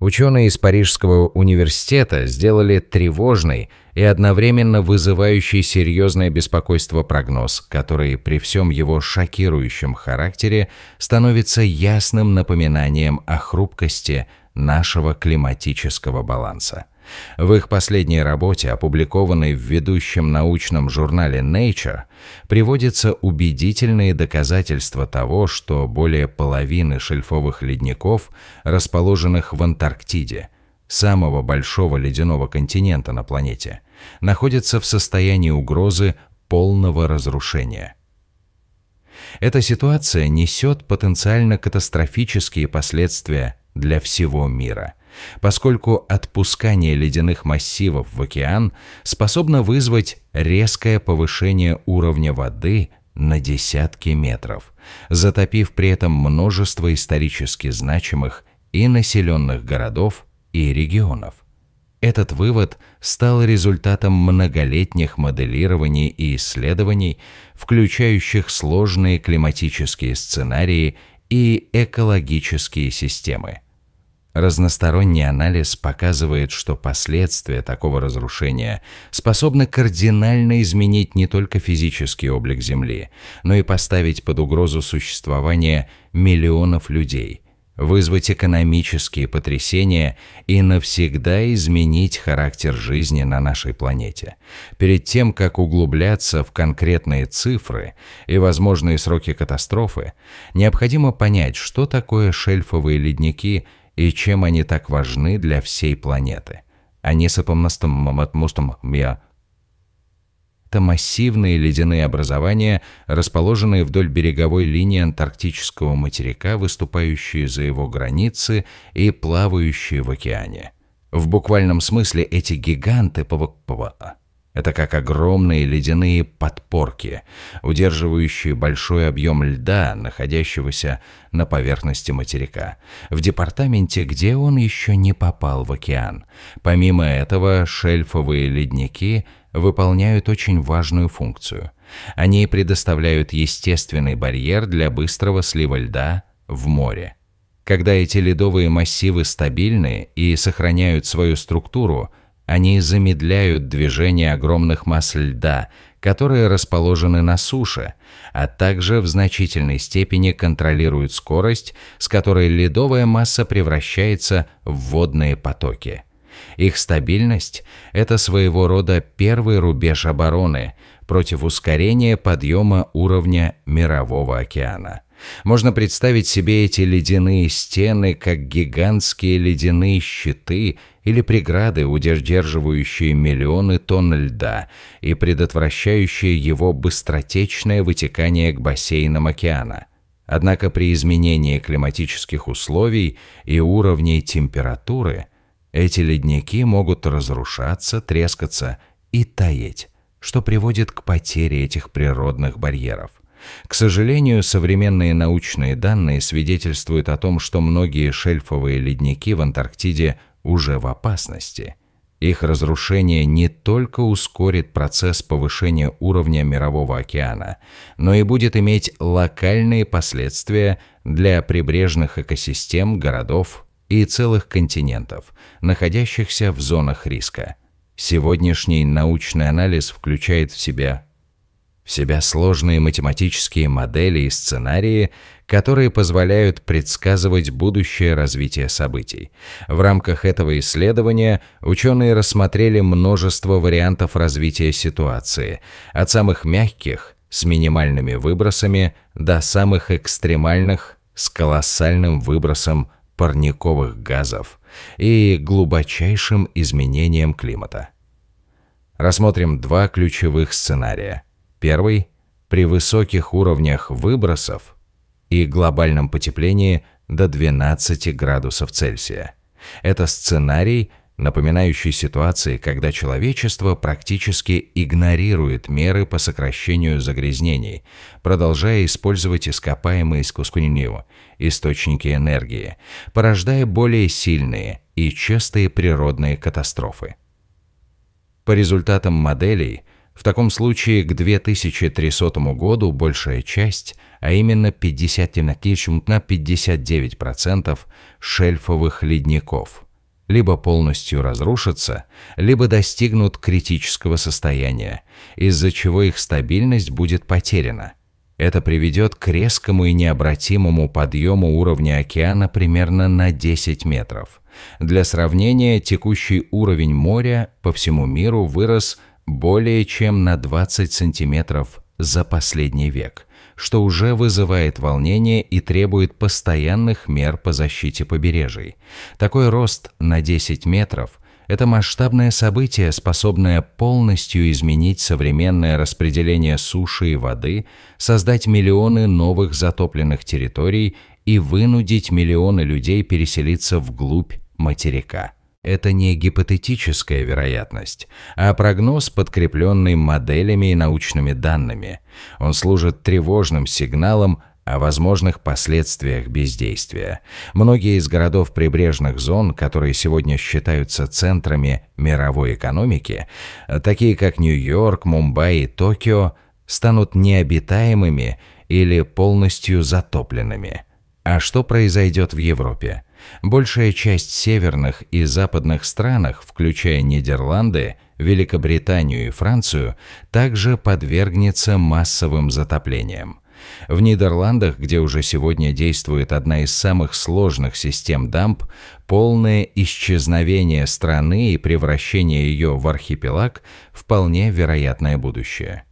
Ученые из Парижского университета сделали тревожный и одновременно вызывающий серьезное беспокойство прогноз, который при всем его шокирующем характере становится ясным напоминанием о хрупкости нашего климатического баланса. В их последней работе, опубликованной в ведущем научном журнале Nature, приводятся убедительные доказательства того, что более половины шельфовых ледников, расположенных в Антарктиде, самого большого ледяного континента на планете, находятся в состоянии угрозы полного разрушения – эта ситуация несет потенциально катастрофические последствия для всего мира поскольку отпускание ледяных массивов в океан способно вызвать резкое повышение уровня воды на десятки метров, затопив при этом множество исторически значимых и населенных городов и регионов. Этот вывод стал результатом многолетних моделирований и исследований, включающих сложные климатические сценарии и экологические системы. Разносторонний анализ показывает, что последствия такого разрушения способны кардинально изменить не только физический облик Земли, но и поставить под угрозу существование миллионов людей, вызвать экономические потрясения и навсегда изменить характер жизни на нашей планете. Перед тем, как углубляться в конкретные цифры и возможные сроки катастрофы, необходимо понять, что такое шельфовые ледники – и чем они так важны для всей планеты. Они сопомнастом отмустом это массивные ледяные образования, расположенные вдоль береговой линии антарктического материка, выступающие за его границы и плавающие в океане. В буквальном смысле эти гиганты а, это как огромные ледяные подпорки, удерживающие большой объем льда, находящегося на поверхности материка, в департаменте, где он еще не попал в океан. Помимо этого, шельфовые ледники выполняют очень важную функцию. Они предоставляют естественный барьер для быстрого слива льда в море. Когда эти ледовые массивы стабильны и сохраняют свою структуру, они замедляют движение огромных масс льда, которые расположены на суше, а также в значительной степени контролируют скорость, с которой ледовая масса превращается в водные потоки. Их стабильность – это своего рода первый рубеж обороны против ускорения подъема уровня Мирового океана. Можно представить себе эти ледяные стены как гигантские ледяные щиты или преграды, удерживающие миллионы тонн льда и предотвращающие его быстротечное вытекание к бассейнам океана. Однако при изменении климатических условий и уровней температуры эти ледники могут разрушаться, трескаться и таять, что приводит к потере этих природных барьеров – к сожалению, современные научные данные свидетельствуют о том, что многие шельфовые ледники в Антарктиде уже в опасности. Их разрушение не только ускорит процесс повышения уровня мирового океана, но и будет иметь локальные последствия для прибрежных экосистем, городов и целых континентов, находящихся в зонах риска. Сегодняшний научный анализ включает в себя в себя сложные математические модели и сценарии, которые позволяют предсказывать будущее развитие событий. В рамках этого исследования ученые рассмотрели множество вариантов развития ситуации, от самых мягких с минимальными выбросами до самых экстремальных с колоссальным выбросом парниковых газов и глубочайшим изменением климата. Рассмотрим два ключевых сценария – Первый – при высоких уровнях выбросов и глобальном потеплении до 12 градусов Цельсия. Это сценарий, напоминающий ситуации, когда человечество практически игнорирует меры по сокращению загрязнений, продолжая использовать ископаемые из Кускунинива, источники энергии, порождая более сильные и частые природные катастрофы. По результатам моделей – в таком случае к 2300 году большая часть, а именно 51,59% шельфовых ледников, либо полностью разрушатся, либо достигнут критического состояния, из-за чего их стабильность будет потеряна. Это приведет к резкому и необратимому подъему уровня океана примерно на 10 метров. Для сравнения, текущий уровень моря по всему миру вырос – более чем на 20 сантиметров за последний век, что уже вызывает волнение и требует постоянных мер по защите побережий. Такой рост на 10 метров – это масштабное событие, способное полностью изменить современное распределение суши и воды, создать миллионы новых затопленных территорий и вынудить миллионы людей переселиться вглубь материка это не гипотетическая вероятность, а прогноз, подкрепленный моделями и научными данными. Он служит тревожным сигналом о возможных последствиях бездействия. Многие из городов прибрежных зон, которые сегодня считаются центрами мировой экономики, такие как Нью-Йорк, Мумбаи, и Токио, станут необитаемыми или полностью затопленными. А что произойдет в Европе? Большая часть северных и западных странах, включая Нидерланды, Великобританию и Францию, также подвергнется массовым затоплениям. В Нидерландах, где уже сегодня действует одна из самых сложных систем дамп, полное исчезновение страны и превращение ее в архипелаг – вполне вероятное будущее.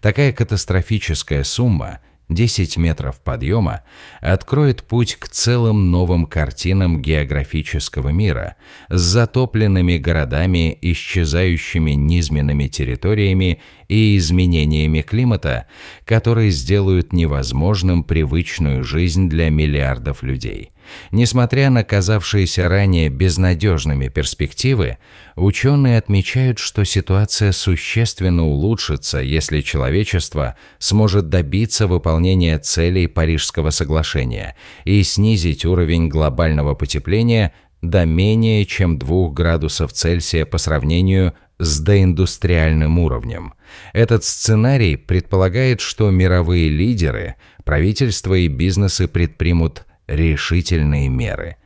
Такая катастрофическая сумма – 10 метров подъема откроет путь к целым новым картинам географического мира с затопленными городами, исчезающими низменными территориями и изменениями климата, которые сделают невозможным привычную жизнь для миллиардов людей. Несмотря на казавшиеся ранее безнадежными перспективы, ученые отмечают, что ситуация существенно улучшится, если человечество сможет добиться выполнения целей Парижского соглашения и снизить уровень глобального потепления до менее чем 2 градусов Цельсия по сравнению с доиндустриальным уровнем. Этот сценарий предполагает, что мировые лидеры, правительства и бизнесы предпримут – решительные меры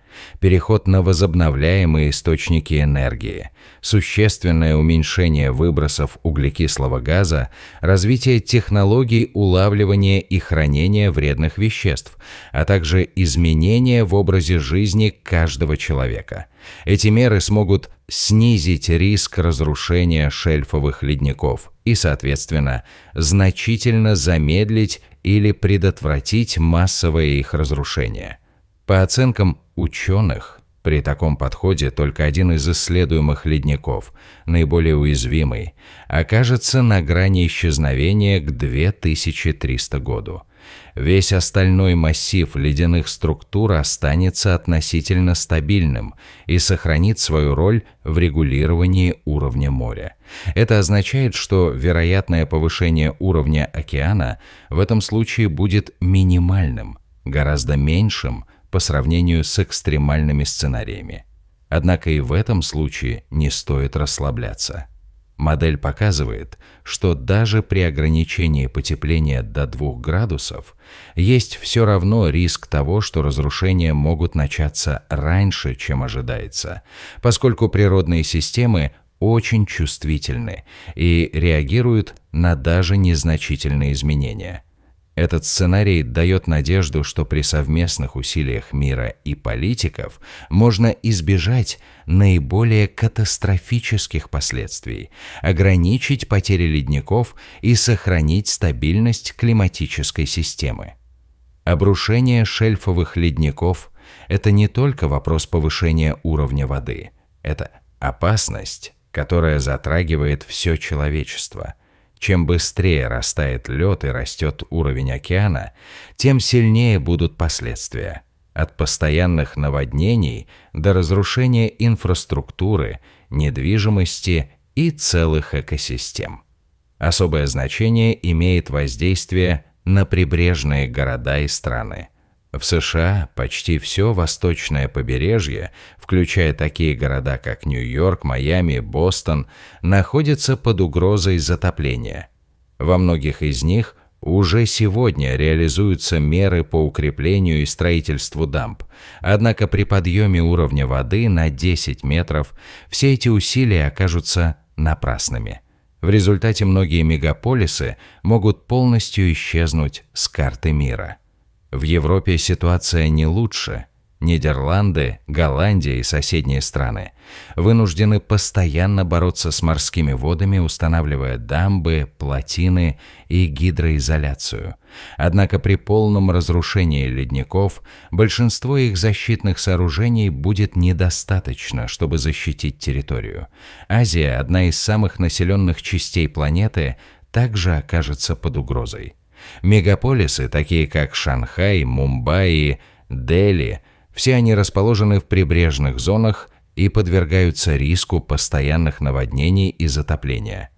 переход на возобновляемые источники энергии, существенное уменьшение выбросов углекислого газа, развитие технологий улавливания и хранения вредных веществ, а также изменения в образе жизни каждого человека. Эти меры смогут снизить риск разрушения шельфовых ледников и, соответственно, значительно замедлить или предотвратить массовое их разрушение – по оценкам ученых, при таком подходе только один из исследуемых ледников, наиболее уязвимый, окажется на грани исчезновения к 2300 году. Весь остальной массив ледяных структур останется относительно стабильным и сохранит свою роль в регулировании уровня моря. Это означает, что вероятное повышение уровня океана в этом случае будет минимальным, гораздо меньшим – по сравнению с экстремальными сценариями. Однако и в этом случае не стоит расслабляться. Модель показывает, что даже при ограничении потепления до 2 градусов есть все равно риск того, что разрушения могут начаться раньше, чем ожидается, поскольку природные системы очень чувствительны и реагируют на даже незначительные изменения. Этот сценарий дает надежду, что при совместных усилиях мира и политиков можно избежать наиболее катастрофических последствий, ограничить потери ледников и сохранить стабильность климатической системы. Обрушение шельфовых ледников – это не только вопрос повышения уровня воды, это опасность, которая затрагивает все человечество – чем быстрее растает лед и растет уровень океана, тем сильнее будут последствия. От постоянных наводнений до разрушения инфраструктуры, недвижимости и целых экосистем. Особое значение имеет воздействие на прибрежные города и страны. В США почти все восточное побережье, включая такие города, как Нью-Йорк, Майами, Бостон, находится под угрозой затопления. Во многих из них уже сегодня реализуются меры по укреплению и строительству дамб. Однако при подъеме уровня воды на 10 метров все эти усилия окажутся напрасными. В результате многие мегаполисы могут полностью исчезнуть с карты мира. В Европе ситуация не лучше. Нидерланды, Голландия и соседние страны вынуждены постоянно бороться с морскими водами, устанавливая дамбы, плотины и гидроизоляцию. Однако при полном разрушении ледников большинство их защитных сооружений будет недостаточно, чтобы защитить территорию. Азия, одна из самых населенных частей планеты, также окажется под угрозой. Мегаполисы, такие как Шанхай, Мумбаи, Дели, все они расположены в прибрежных зонах и подвергаются риску постоянных наводнений и затопления.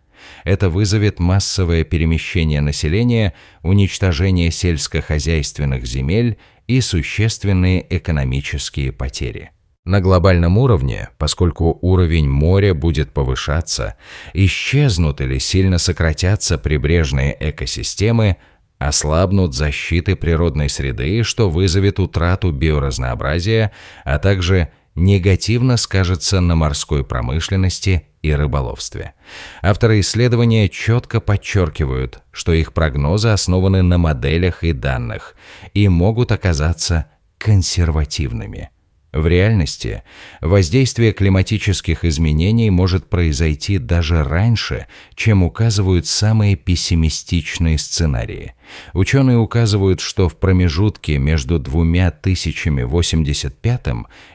Это вызовет массовое перемещение населения, уничтожение сельскохозяйственных земель и существенные экономические потери. На глобальном уровне, поскольку уровень моря будет повышаться, исчезнут или сильно сократятся прибрежные экосистемы, Ослабнут защиты природной среды, что вызовет утрату биоразнообразия, а также негативно скажется на морской промышленности и рыболовстве. Авторы исследования четко подчеркивают, что их прогнозы основаны на моделях и данных и могут оказаться консервативными. В реальности воздействие климатических изменений может произойти даже раньше, чем указывают самые пессимистичные сценарии. Ученые указывают, что в промежутке между 2085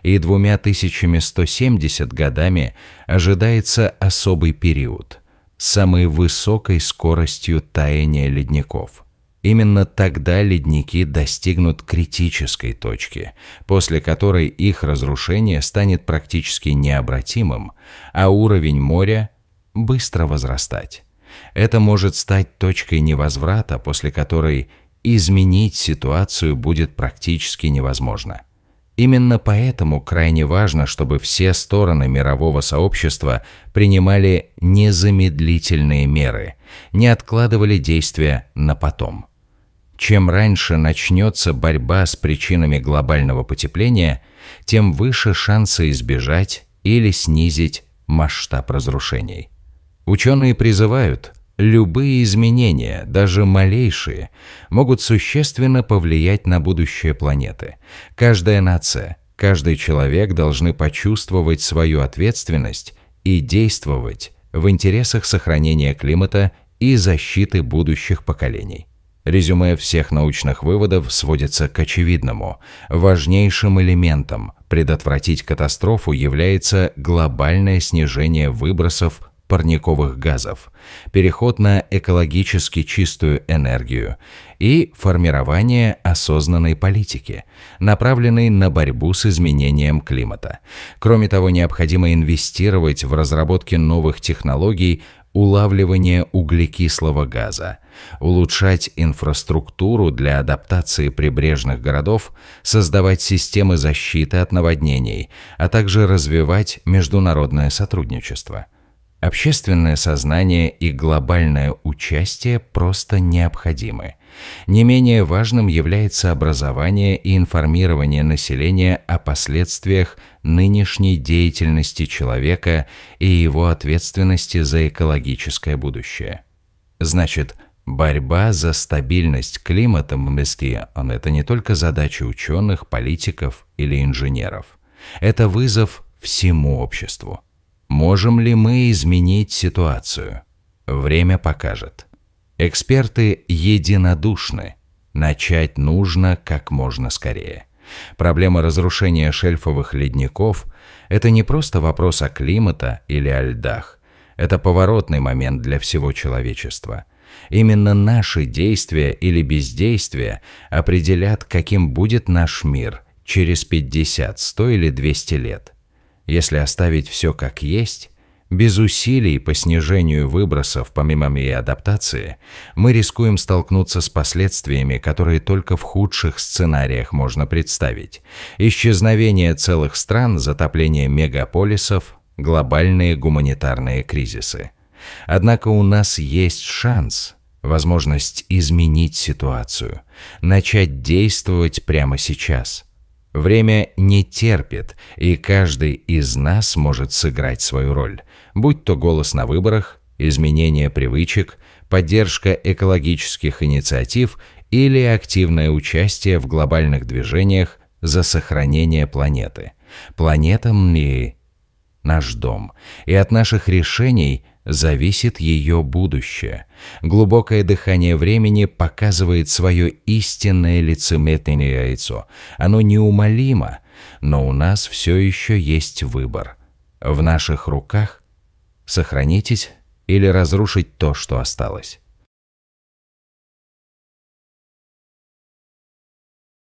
и 2170 годами ожидается особый период с самой высокой скоростью таяния ледников – Именно тогда ледники достигнут критической точки, после которой их разрушение станет практически необратимым, а уровень моря быстро возрастать. Это может стать точкой невозврата, после которой изменить ситуацию будет практически невозможно. Именно поэтому крайне важно, чтобы все стороны мирового сообщества принимали незамедлительные меры, не откладывали действия на потом – чем раньше начнется борьба с причинами глобального потепления, тем выше шансы избежать или снизить масштаб разрушений. Ученые призывают, любые изменения, даже малейшие, могут существенно повлиять на будущее планеты. Каждая нация, каждый человек должны почувствовать свою ответственность и действовать в интересах сохранения климата и защиты будущих поколений. Резюме всех научных выводов сводится к очевидному. Важнейшим элементом предотвратить катастрофу является глобальное снижение выбросов парниковых газов, переход на экологически чистую энергию и формирование осознанной политики, направленной на борьбу с изменением климата. Кроме того, необходимо инвестировать в разработки новых технологий улавливания углекислого газа, улучшать инфраструктуру для адаптации прибрежных городов, создавать системы защиты от наводнений, а также развивать международное сотрудничество. Общественное сознание и глобальное участие просто необходимы. Не менее важным является образование и информирование населения о последствиях нынешней деятельности человека и его ответственности за экологическое будущее. Значит, Борьба за стабильность климата в Местиан – это не только задача ученых, политиков или инженеров. Это вызов всему обществу. Можем ли мы изменить ситуацию? Время покажет. Эксперты единодушны. Начать нужно как можно скорее. Проблема разрушения шельфовых ледников – это не просто вопрос о климата или о льдах. Это поворотный момент для всего человечества – Именно наши действия или бездействия определят, каким будет наш мир через 50, 100 или 200 лет. Если оставить все как есть, без усилий по снижению выбросов помимо адаптации, мы рискуем столкнуться с последствиями, которые только в худших сценариях можно представить. Исчезновение целых стран, затопление мегаполисов, глобальные гуманитарные кризисы – Однако у нас есть шанс, возможность изменить ситуацию, начать действовать прямо сейчас. Время не терпит, и каждый из нас может сыграть свою роль, будь то голос на выборах, изменение привычек, поддержка экологических инициатив или активное участие в глобальных движениях за сохранение планеты. Планета Мли – наш дом, и от наших решений зависит ее будущее. Глубокое дыхание времени показывает свое истинное лицеметное яйцо. Оно неумолимо, но у нас все еще есть выбор. В наших руках сохранить или разрушить то, что осталось.